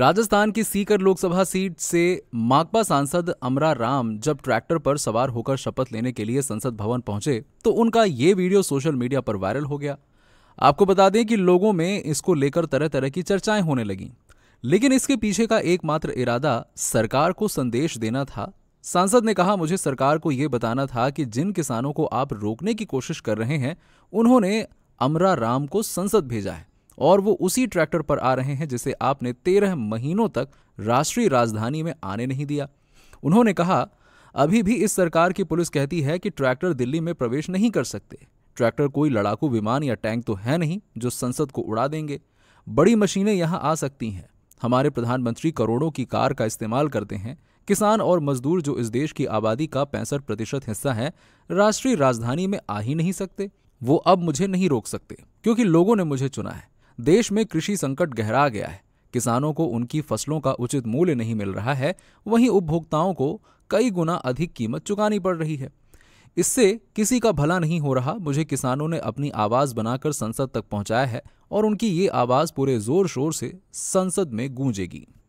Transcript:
राजस्थान की सीकर लोकसभा सीट से माकपा सांसद अमरा राम जब ट्रैक्टर पर सवार होकर शपथ लेने के लिए संसद भवन पहुंचे तो उनका ये वीडियो सोशल मीडिया पर वायरल हो गया आपको बता दें कि लोगों में इसको लेकर तरह तरह की चर्चाएं होने लगी लेकिन इसके पीछे का एकमात्र इरादा सरकार को संदेश देना था सांसद ने कहा मुझे सरकार को यह बताना था कि जिन किसानों को आप रोकने की कोशिश कर रहे हैं उन्होंने अमरा राम को संसद भेजा है और वो उसी ट्रैक्टर पर आ रहे हैं जिसे आपने तेरह महीनों तक राष्ट्रीय राजधानी में आने नहीं दिया उन्होंने कहा अभी भी इस सरकार की पुलिस कहती है कि ट्रैक्टर दिल्ली में प्रवेश नहीं कर सकते ट्रैक्टर कोई लड़ाकू विमान या टैंक तो है नहीं जो संसद को उड़ा देंगे बड़ी मशीनें यहाँ आ सकती हैं हमारे प्रधानमंत्री करोड़ों की कार का इस्तेमाल करते हैं किसान और मजदूर जो इस देश की आबादी का पैंसठ प्रतिशत हिस्सा है राष्ट्रीय राजधानी में आ ही नहीं सकते वो अब मुझे नहीं रोक सकते क्योंकि लोगों ने मुझे चुना है देश में कृषि संकट गहरा गया है किसानों को उनकी फसलों का उचित मूल्य नहीं मिल रहा है वहीं उपभोक्ताओं को कई गुना अधिक कीमत चुकानी पड़ रही है इससे किसी का भला नहीं हो रहा मुझे किसानों ने अपनी आवाज़ बनाकर संसद तक पहुंचाया है और उनकी ये आवाज़ पूरे जोर शोर से संसद में गूंजेगी